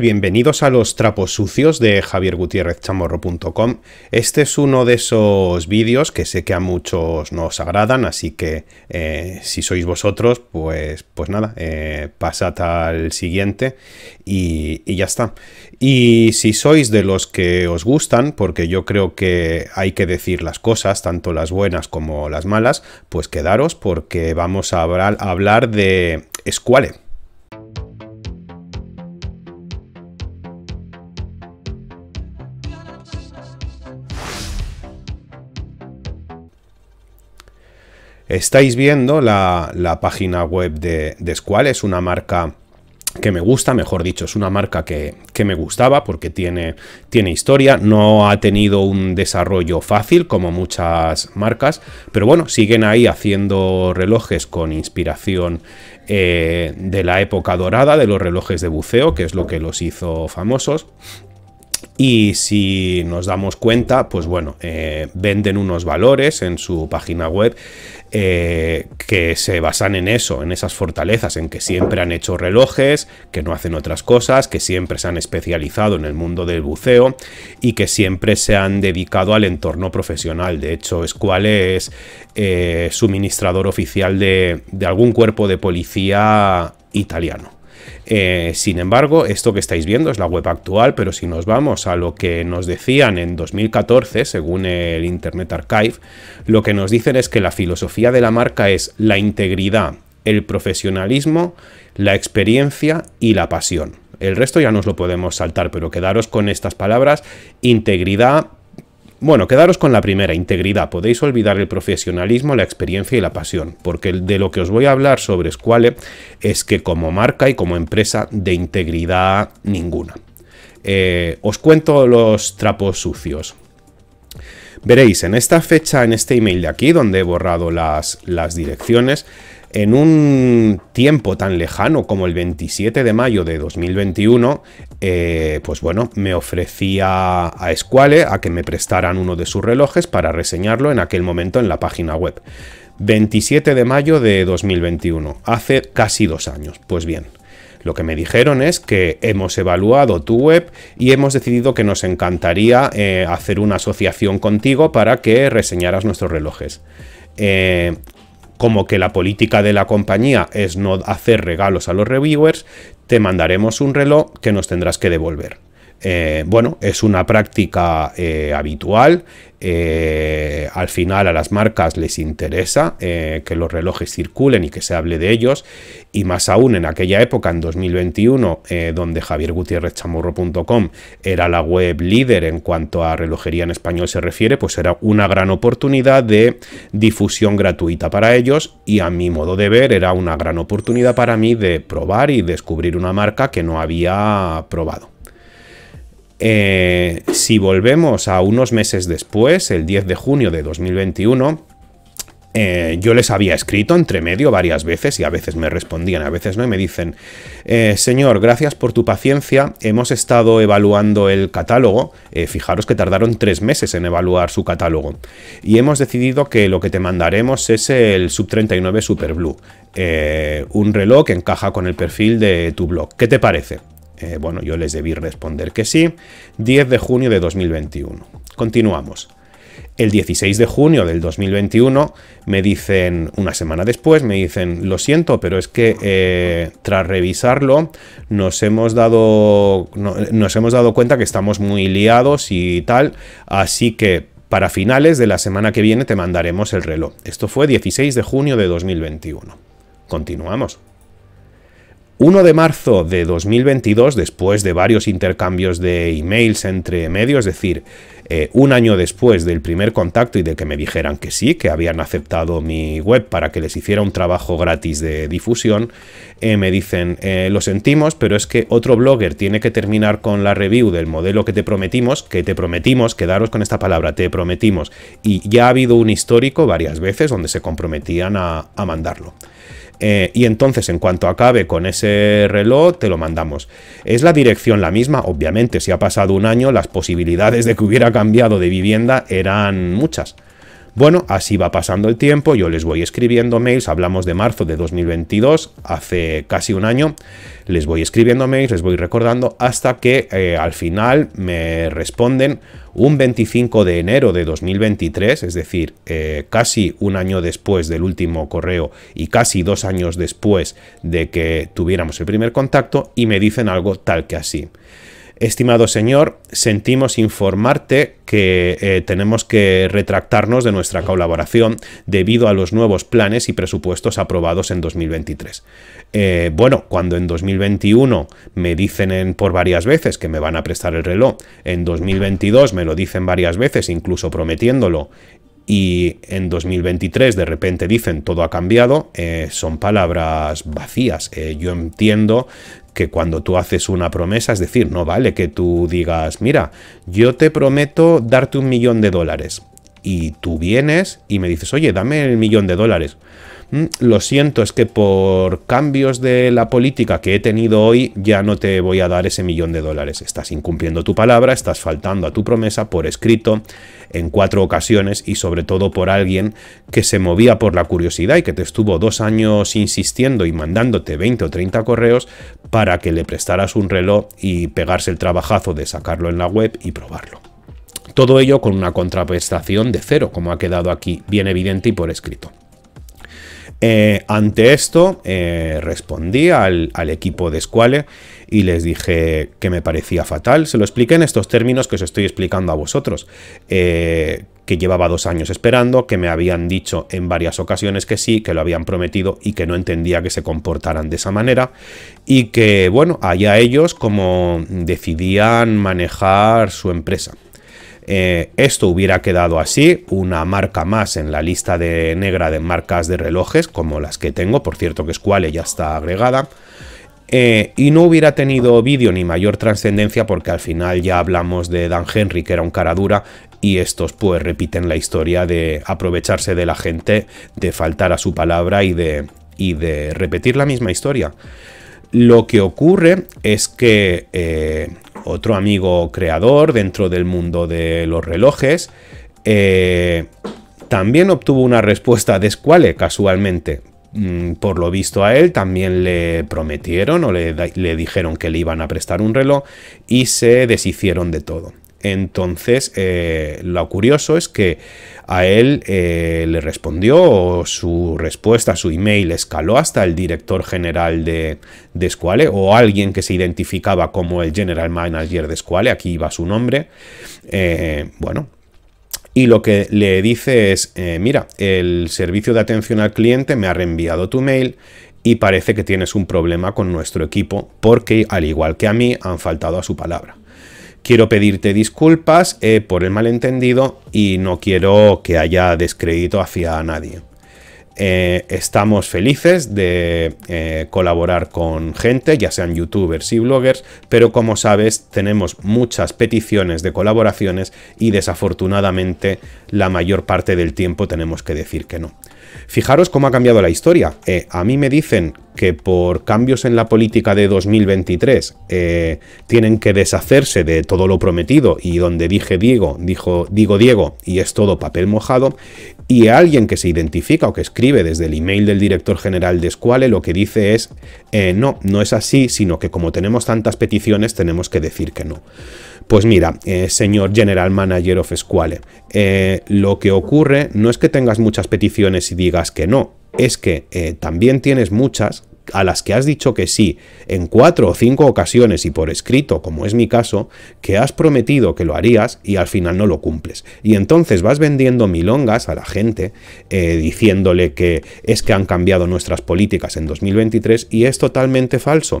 Bienvenidos a los trapos sucios de Javier javiergutierrezchamorro.com. Este es uno de esos vídeos que sé que a muchos nos agradan, así que eh, si sois vosotros, pues, pues nada, eh, pasad al siguiente y, ya está. Y si sois de los que os gustan, porque yo creo que hay que decir las cosas, tanto las buenas como las malas, pues quedaros porque vamos a hablar de Squale. Estáis viendo la, página web de, de Squall, es una marca que me gusta, mejor dicho, es una marca que, me gustaba porque tiene, tiene historia, no ha tenido un desarrollo fácil como muchas marcas, pero bueno, siguen ahí haciendo relojes con inspiración eh, de la época dorada, de los relojes de buceo, que es lo que los hizo famosos. Y si nos damos cuenta, pues bueno, eh, venden unos valores en su página web eh, que se basan en eso, en esas fortalezas, en que siempre han hecho relojes, que no hacen otras cosas, que siempre se han especializado en el mundo del buceo y que siempre se han dedicado al entorno profesional. De hecho, es cuál eh, es suministrador oficial de algún cuerpo de policía italiano. Eh, sin embargo, esto que estáis viendo es la web actual, pero si nos vamos a lo que nos decían en 2014, según el Internet Archive, lo que nos dicen es que la filosofía de la marca es la integridad, el profesionalismo, la experiencia y la pasión. El resto ya nos lo podemos saltar, pero quedaros con estas palabras, integridad, bueno, quedaros con la primera, integridad. Podéis olvidar el profesionalismo, la experiencia y la pasión, porque de lo que os voy a hablar sobre Squale es que como marca y como empresa de integridad ninguna. Eh, os cuento los trapos sucios. Veréis, en esta fecha, en este email de aquí, donde he borrado las, las direcciones, en un tiempo tan lejano como el 27 de mayo de 2021, eh, pues bueno, me ofrecía a Squale a que me prestaran uno de sus relojes para reseñarlo en aquel momento en la página web. 27 de mayo de 2021, hace casi dos años. Pues bien, lo que me dijeron es que hemos evaluado tu web y hemos decidido que nos encantaría eh, hacer una asociación contigo para que reseñaras nuestros relojes. Eh, como que la política de la compañía es no hacer regalos a los reviewers, te mandaremos un reloj que nos tendrás que devolver. Eh, bueno, es una práctica eh, habitual. Eh, al final a las marcas les interesa que los relojes circulen y que se hable de ellos. Y más aún en aquella época, en 2021, donde Chamorro.com era la web líder en cuanto a relojería en español se refiere, pues era una gran oportunidad de difusión gratuita para ellos y a mi modo de ver era una gran oportunidad para mí de probar y descubrir una marca que no había probado. Eh, si volvemos a unos meses después, el 10 de junio de 2021, eh, yo les había escrito entre medio varias veces y a veces me respondían, a veces no, y me dicen, eh, señor, gracias por tu paciencia, hemos estado evaluando el catálogo, fijaros que tardaron tres meses en evaluar su catálogo, y hemos decidido que lo que te mandaremos es el Sub 39 Super Blue, un reloj que encaja con el perfil de tu blog, ¿qué te parece? Eh, bueno, yo les debí responder que sí. 10 de junio de 2021. Continuamos. El 16 de junio del 2021 me dicen, una semana después, me dicen, lo siento, pero es que eh, tras revisarlo nos hemos, dado, nos hemos dado cuenta que estamos muy liados y tal, así que para finales de la semana que viene te mandaremos el reloj. Esto fue 16 de junio de 2021. Continuamos. 1 de marzo de 2022, después de varios intercambios de emails entre medios, es decir, eh, un año después del primer contacto y de que me dijeran que sí, que habían aceptado mi web para que les hiciera un trabajo gratis de difusión, eh, me dicen, eh, lo sentimos, pero es que otro blogger tiene que terminar con la review del modelo que te prometimos, que te prometimos, quedaros con esta palabra, te prometimos. Y ya ha habido un histórico varias veces donde se comprometían a mandarlo. Eh, y entonces, en cuanto acabe con ese reloj, te lo mandamos. ¿Es la dirección la misma? Obviamente, si ha pasado un año, las posibilidades de que hubiera cambiado de vivienda eran muchas. Bueno, así va pasando el tiempo, yo les voy escribiendo mails, hablamos de marzo de 2022, hace casi un año, les voy escribiendo mails, les voy recordando hasta que eh, al final me responden un 25 de enero de 2023, es decir, eh, casi un año después del último correo y casi dos años después de que tuviéramos el primer contacto y me dicen algo tal que así. Estimado señor, sentimos informarte que eh, tenemos que retractarnos de nuestra colaboración debido a los nuevos planes y presupuestos aprobados en 2023. Eh, bueno, cuando en 2021 me dicen por varias veces que me van a prestar el reloj, en 2022 me lo dicen varias veces, incluso prometiéndolo, y en 2023 de repente dicen todo ha cambiado, eh, son palabras vacías. yo entiendo que cuando tú haces una promesa, es decir, no vale que tú digas, mira, yo te prometo darte un millón de dólares. Y tú vienes y me dices, oye, dame el millón de dólares. Mm, lo siento, es que por cambios de la política que he tenido hoy ya no te voy a dar ese millón de dólares. Estás incumpliendo tu palabra, estás faltando a tu promesa por escrito en cuatro ocasiones y sobre todo por alguien que se movía por la curiosidad y que te estuvo dos años insistiendo y mandándote 20 o 30 correos para que le prestaras un reloj y pegarse el trabajazo de sacarlo en la web y probarlo. Todo ello con una contraprestación de cero, como ha quedado aquí bien evidente y por escrito. Eh, ante esto eh, respondí al, equipo de Squale y les dije que me parecía fatal. Se lo expliqué en estos términos que os estoy explicando a vosotros. Eh, que llevaba dos años esperando, que me habían dicho en varias ocasiones que sí, que lo habían prometido y que no entendía que se comportaran de esa manera. Y que, bueno, allá ellos como decidían manejar su empresa. Eh, esto hubiera quedado así, una marca más en la lista de negra de marcas de relojes, como las que tengo, por cierto que Squale ya está agregada. Eh, y no hubiera tenido vídeo ni mayor trascendencia porque al final ya hablamos de Dan Henry, que era un cara dura, y estos pues repiten la historia de aprovecharse de la gente, de faltar a su palabra y de, y de repetir la misma historia. Lo que ocurre es que eh, otro amigo creador dentro del mundo de los relojes, eh, también obtuvo una respuesta de casualmente. Mm, por lo visto a él también le prometieron o le dijeron que le iban a prestar un reloj y se deshicieron de todo. Entonces, eh, lo curioso es que a él eh, le respondió, su respuesta, su email escaló hasta el director general de, de Squale o alguien que se identificaba como el general manager de Squale, aquí iba su nombre. Eh, bueno, y lo que le dice es, mira, el servicio de atención al cliente me ha reenviado tu mail y parece que tienes un problema con nuestro equipo porque, al igual que a mí, han faltado a su palabra quiero pedirte disculpas eh, por el malentendido y no quiero que haya descrédito hacia nadie. Eh, estamos felices de eh, colaborar con gente, ya sean youtubers y bloggers, pero como sabes tenemos muchas peticiones de colaboraciones y desafortunadamente la mayor parte del tiempo tenemos que decir que no. Fijaros cómo ha cambiado la historia. Eh, a mí me dicen que por cambios en la política de 2023 eh, tienen que deshacerse de todo lo prometido y donde dije Diego, dijo digo Diego y es todo papel mojado y alguien que se identifica o que escribe desde el email del director general de Escuale lo que dice es eh, no, no es así, sino que como tenemos tantas peticiones tenemos que decir que no. Pues mira, eh, señor General Manager of Squale, eh, lo que ocurre no es que tengas muchas peticiones y digas que no, es que eh, también tienes muchas a las que has dicho que sí en cuatro o cinco ocasiones y por escrito, como es mi caso, que has prometido que lo harías y al final no lo cumples. Y entonces vas vendiendo milongas a la gente diciéndole que es que han cambiado nuestras políticas en 2023 y es totalmente falso.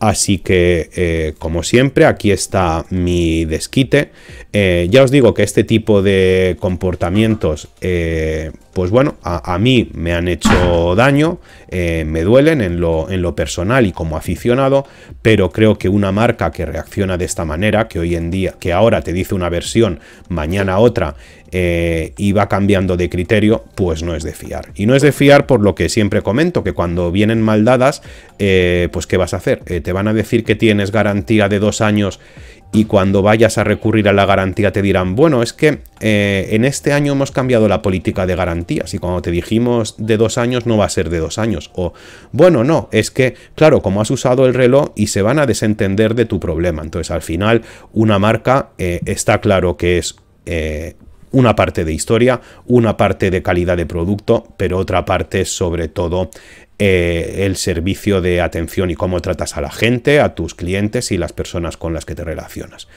Así que, eh, como siempre, aquí está mi desquite. Eh, ya os digo que este tipo de comportamientos, eh, pues bueno, a, mí me han hecho daño, me duelen en lo, en lo personal y como aficionado, pero creo que una marca que reacciona de esta manera, que hoy en día, que ahora te dice una versión, mañana otra, eh, y va cambiando de criterio, pues no es de fiar. Y no es de fiar por lo que siempre comento, que cuando vienen maldadas, eh, pues ¿qué vas a hacer? Eh, te van a decir que tienes garantía de dos años y cuando vayas a recurrir a la garantía te dirán, bueno, es que en este año hemos cambiado la política de garantías y cuando te dijimos de dos años no va a ser de dos años. O, bueno, no, es que, claro, como has usado el reloj y se van a desentender de tu problema. Entonces, al final, una marca está claro que es una parte de historia, una parte de calidad de producto, pero otra parte sobre todo eh, el servicio de atención y cómo tratas a la gente, a tus clientes y las personas con las que te relacionas.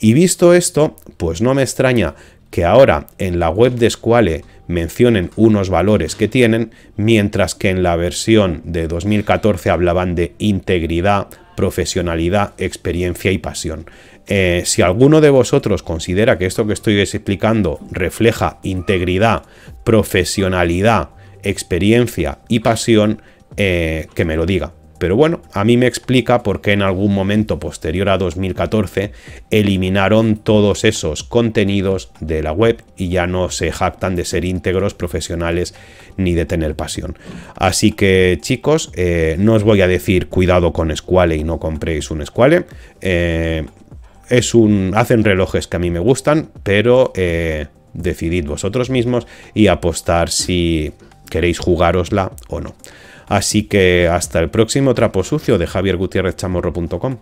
Y visto esto, pues no me extraña que ahora en la web de Squale mencionen unos valores que tienen, mientras que en la versión de 2014 hablaban de integridad, profesionalidad, experiencia y pasión. Eh, si alguno de vosotros considera que esto que estoy explicando refleja integridad, profesionalidad, experiencia y pasión, eh, que me lo diga. Pero bueno, a mí me explica por qué en algún momento posterior a 2014 eliminaron todos esos contenidos de la web y ya no se jactan de ser íntegros, profesionales ni de tener pasión. Así que chicos, eh, no os voy a decir cuidado con Squale y no compréis un Squale. Eh, es un, hacen relojes que a mí me gustan, pero eh, decidid vosotros mismos y apostar si queréis jugárosla o no. Así que hasta el próximo trapo sucio de javiergutierrezchamorro.com.